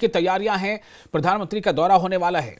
की तैयारियां हैं प्रधानमंत्री का दौरा होने वाला है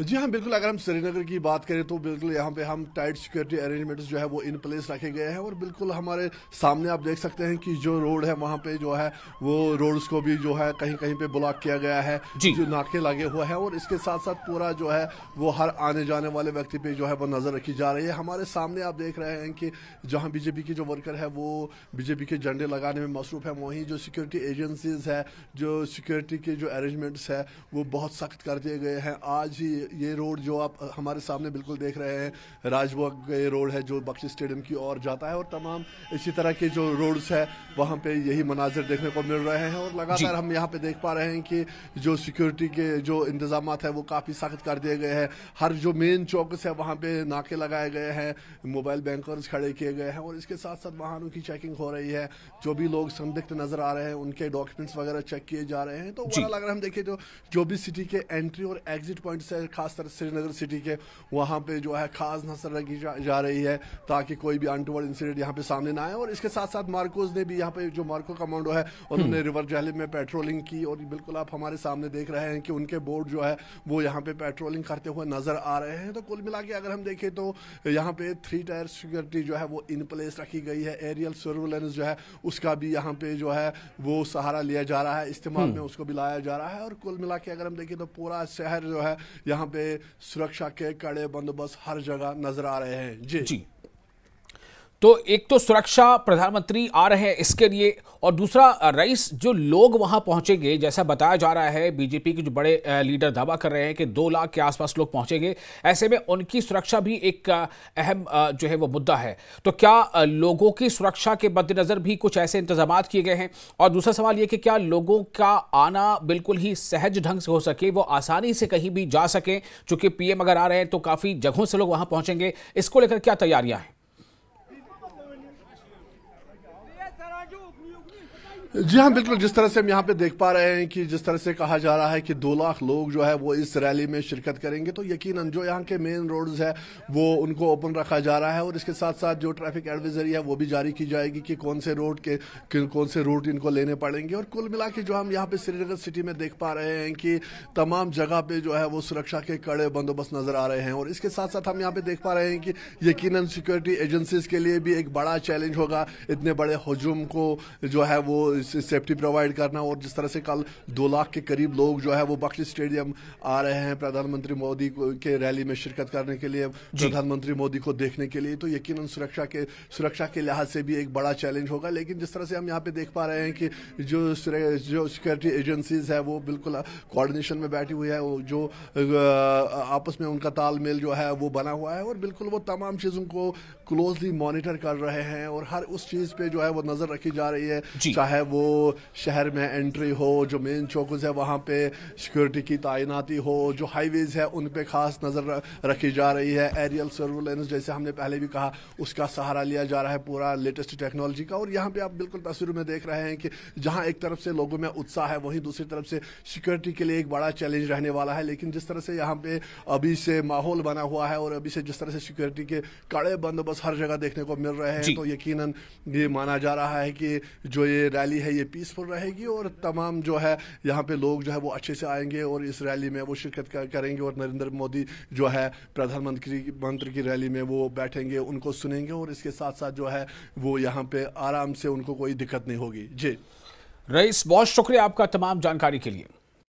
जी हाँ बिल्कुल अगर हम श्रीनगर की बात करें तो बिल्कुल यहाँ पे हम टाइट सिक्योरिटी अरेंजमेंट्स जो है वो इन प्लेस रखे गए हैं और बिल्कुल हमारे सामने आप देख सकते हैं कि जो रोड है वहाँ पे जो है वो रोड्स को भी जो है कहीं कहीं पे ब्लॉक किया गया है जो नाके लगे हुए हैं और इसके साथ साथ पूरा जो है वो हर आने जाने वाले व्यक्ति पे जो है वो नजर रखी जा रही है हमारे सामने आप देख रहे हैं कि जहाँ बीजेपी के जो वर्कर है वो बीजेपी के झंडे लगाने में मसरूफ है वहीं जो सिक्योरिटी एजेंसीज है जो सिक्योरिटी के जो अरेंजमेंट्स है वो बहुत सख्त कर दिए गए हैं आज ही ये रोड जो आप हमारे सामने बिल्कुल देख रहे हैं राजबाग रोड है जो बख्शी स्टेडियम की ओर जाता है और तमाम इसी तरह के जो रोड्स है वहाँ पे यही मनाजिर देखने को मिल रहे हैं और लगातार हम यहाँ पे देख पा रहे हैं कि जो सिक्योरिटी के जो इंतजाम है वो काफ़ी सख्त कर दिए गए हैं हर जो मेन चौकस है वहाँ पे नाके लगाए गए हैं मोबाइल बैंकर्स खड़े किए गए हैं और इसके साथ साथ वाहनों की चेकिंग हो रही है जो भी लोग संदिग्ध नजर आ रहे हैं उनके डॉक्यूमेंट्स वगैरह चेक किए जा रहे हैं तो अगर हम देखें तो जो भी सिटी के एंट्री और एग्जिट पॉइंट्स है खासतर श्रीनगर सिटी के वहाँ पे जो है खास नजर रखी जा, जा रही है ताकि कोई भी अनटूवर्ड इंसिडेंट यहाँ पे सामने ना आए और इसके साथ साथ मार्कोज ने भी यहाँ पे जो मार्को कमांडो है हम्म। उन्होंने रिवर जहलिम में पेट्रोलिंग की और बिल्कुल आप हमारे सामने देख रहे हैं कि उनके बोर्ड जो है वो यहाँ पे पेट्रोलिंग करते हुए नजर आ रहे हैं तो कुल मिला के अगर हम देखें तो यहाँ पे थ्री टायर सिक्योरिटी जो है वो इन प्लेस रखी गई है एरियल सर्वेलेंस जो है उसका भी यहाँ पे जो है वो सहारा लिया जा रहा है इस्तेमाल हम्म। में उसको भी लाया जा रहा है और कुल मिला के अगर हम देखें तो पूरा शहर जो है यहाँ यहाँ पे सुरक्षा के कड़े बंदोबस्त हर जगह नजर आ रहे हैं जी जी तो एक तो सुरक्षा प्रधानमंत्री आ रहे हैं इसके लिए और दूसरा रईस जो लोग वहां पहुंचेंगे जैसा बताया जा रहा है बीजेपी के जो बड़े लीडर दावा कर रहे हैं कि दो लाख के आसपास लोग पहुंचेंगे ऐसे में उनकी सुरक्षा भी एक अहम जो है वो मुद्दा है तो क्या लोगों की सुरक्षा के मद्देनज़र भी कुछ ऐसे इंतजाम किए गए हैं और दूसरा सवाल ये कि क्या लोगों का आना बिल्कुल ही सहज ढंग से हो सके वो आसानी से कहीं भी जा सकें चूँकि पीएम अगर आ रहे हैं तो काफ़ी जगहों से लोग वहाँ पहुँचेंगे इसको लेकर क्या तैयारियाँ हैं जी हाँ बिल्कुल जिस तरह से हम यहाँ पे देख पा रहे हैं कि जिस तरह से कहा जा रहा है कि दो लाख लोग जो है वो इस रैली में शिरकत करेंगे तो यकीनन जो यहाँ के मेन रोड्स है वो उनको ओपन रखा जा रहा है और इसके साथ साथ जो ट्रैफिक एडवाइजरी है वो भी जारी की जाएगी कि कौन से रोड के कौन से रूट इनको लेने पड़ेंगे और कुल मिला जो हम यहाँ पे श्रीनगर सिटी में देख पा रहे हैं कि तमाम जगह पे जो है वो सुरक्षा के कड़े बंदोबस्त नजर आ रहे हैं और इसके साथ साथ हम यहाँ पे देख पा रहे हैं कि यकीन सिक्योरिटी एजेंसीज के लिए भी एक बड़ा चैलेंज होगा इतने बड़े हजूम को जो है वो सेफ्टी प्रोवाइड करना और जिस तरह से कल दो लाख के करीब लोग जो है वो बख्शी स्टेडियम आ रहे हैं प्रधानमंत्री मोदी के रैली में शिरकत करने के लिए प्रधानमंत्री मोदी को देखने के लिए तो यकीन सुरक्षा के सुरक्षा के लिहाज से भी एक बड़ा चैलेंज होगा लेकिन जिस तरह से हम यहाँ पे देख पा रहे हैं कि जो जो सिक्योरिटी एजेंसीज है वो बिल्कुल कोऑर्डिनेशन में बैठी हुई है जो आपस में उनका तालमेल जो है वो बना हुआ है और बिल्कुल वो तमाम चीज़ों को क्लोजली मॉनिटर कर रहे हैं और हर उस चीज़ पे जो है वो नज़र रखी जा रही है चाहे वो शहर में एंट्री हो जो मेन चौकस है वहाँ पे सिक्योरिटी की तैनाती हो जो हाईवेज़ है उन पे खास नज़र रखी जा रही है एरियल सर्विलेंस जैसे हमने पहले भी कहा उसका सहारा लिया जा रहा है पूरा लेटेस्ट टेक्नोलॉजी का और यहाँ पे आप बिल्कुल तस्वीरों में देख रहे हैं कि जहाँ एक तरफ से लोगों में उत्साह है वहीं दूसरी तरफ से सिक्योरिटी के लिए एक बड़ा चैलेंज रहने वाला है लेकिन जिस तरह से यहाँ पे अभी से माहौल बना हुआ है और अभी से जिस तरह से सिक्योरिटी के कड़े बंदोबस्त हर जगह देखने को मिल रहे हैं तो यकीनन ये माना जा रहा है कि जो ये रैली है ये पीसफुल रहेगी और तमाम जो है यहाँ पे लोग जो है वो अच्छे से आएंगे और इस रैली में वो शिरकत करेंगे और नरेंद्र मोदी जो है प्रधानमंत्री मंत्री की रैली में वो बैठेंगे उनको सुनेंगे और इसके साथ साथ जो है वो यहाँ पे आराम से उनको कोई दिक्कत नहीं होगी जी रईस बहुत शुक्रिया आपका तमाम जानकारी के लिए